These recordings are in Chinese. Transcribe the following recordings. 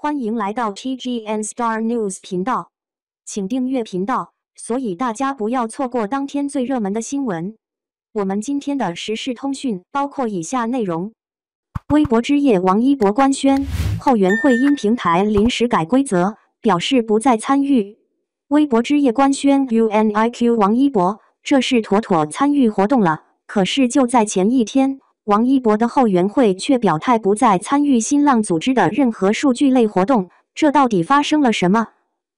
欢迎来到 TGN Star News 频道，请订阅频道，所以大家不要错过当天最热门的新闻。我们今天的时事通讯包括以下内容：微博之夜，王一博官宣后援会因平台临时改规则，表示不再参与。微博之夜官宣 U N I Q 王一博，这是妥妥参与活动了。可是就在前一天。王一博的后援会却表态不再参与新浪组织的任何数据类活动，这到底发生了什么？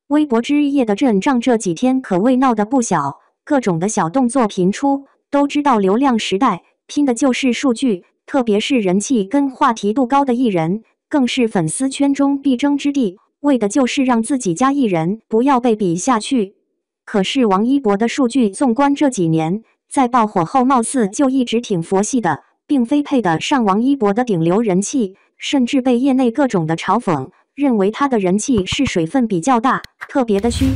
微博之夜的阵仗这几天可谓闹得不小，各种的小动作频出。都知道流量时代拼的就是数据，特别是人气跟话题度高的艺人，更是粉丝圈中必争之地，为的就是让自己家艺人不要被比下去。可是王一博的数据，纵观这几年，在爆火后，貌似就一直挺佛系的。并非配得上王一博的顶流人气，甚至被业内各种的嘲讽，认为他的人气是水分比较大，特别的虚。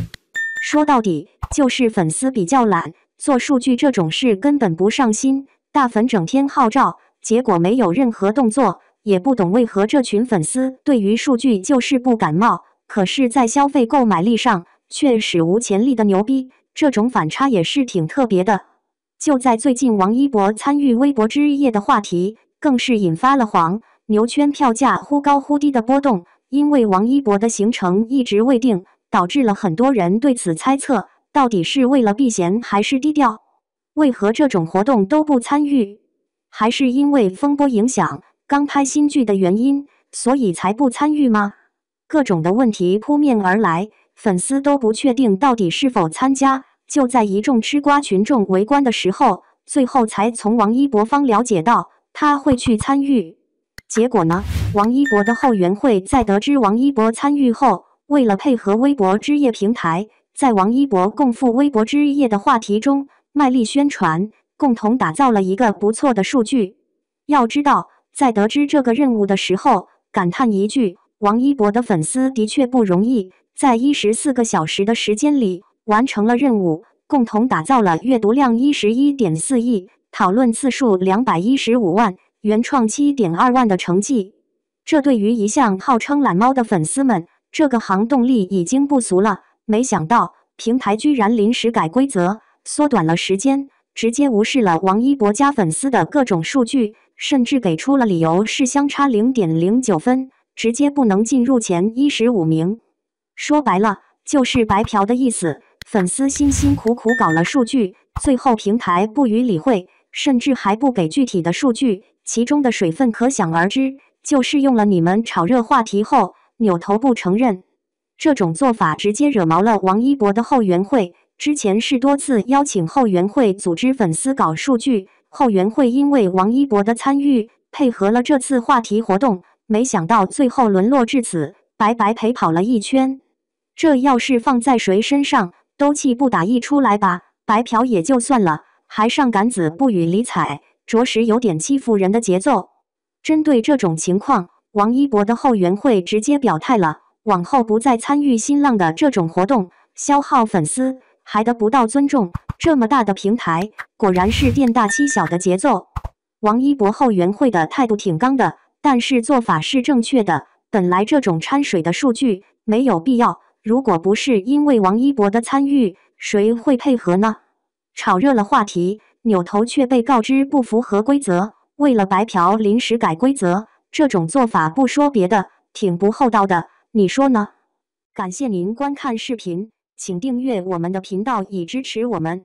说到底，就是粉丝比较懒，做数据这种事根本不上心。大粉整天号召，结果没有任何动作，也不懂为何这群粉丝对于数据就是不感冒。可是，在消费购买力上却史无前例的牛逼，这种反差也是挺特别的。就在最近，王一博参与微博之夜的话题，更是引发了黄牛圈票价忽高忽低的波动。因为王一博的行程一直未定，导致了很多人对此猜测：到底是为了避嫌还是低调？为何这种活动都不参与？还是因为风波影响，刚拍新剧的原因，所以才不参与吗？各种的问题扑面而来，粉丝都不确定到底是否参加。就在一众吃瓜群众围观的时候，最后才从王一博方了解到他会去参与。结果呢，王一博的后援会在得知王一博参与后，为了配合微博之夜平台，在王一博共赴微博之夜的话题中卖力宣传，共同打造了一个不错的数据。要知道，在得知这个任务的时候，感叹一句：王一博的粉丝的确不容易，在一十四个小时的时间里。完成了任务，共同打造了阅读量一十一点四亿、讨论次数两百一十五万、原创七点二万的成绩。这对于一向号称“懒猫”的粉丝们，这个行动力已经不俗了。没想到平台居然临时改规则，缩短了时间，直接无视了王一博加粉丝的各种数据，甚至给出了理由是相差零点零九分，直接不能进入前一十五名。说白了，就是白嫖的意思。粉丝辛辛苦苦搞了数据，最后平台不予理会，甚至还不给具体的数据，其中的水分可想而知。就是用了你们炒热话题后，扭头不承认，这种做法直接惹毛了王一博的后援会。之前是多次邀请后援会组织粉丝搞数据，后援会因为王一博的参与配合了这次话题活动，没想到最后沦落至此，白白陪跑了一圈。这要是放在谁身上？都气不打一处来吧，白嫖也就算了，还上杆子不予理睬，着实有点欺负人的节奏。针对这种情况，王一博的后援会直接表态了，往后不再参与新浪的这种活动，消耗粉丝，还得不到尊重。这么大的平台，果然是店大欺小的节奏。王一博后援会的态度挺刚的，但是做法是正确的。本来这种掺水的数据没有必要。如果不是因为王一博的参与，谁会配合呢？炒热了话题，扭头却被告知不符合规则。为了白嫖，临时改规则，这种做法不说别的，挺不厚道的。你说呢？感谢您观看视频，请订阅我们的频道以支持我们。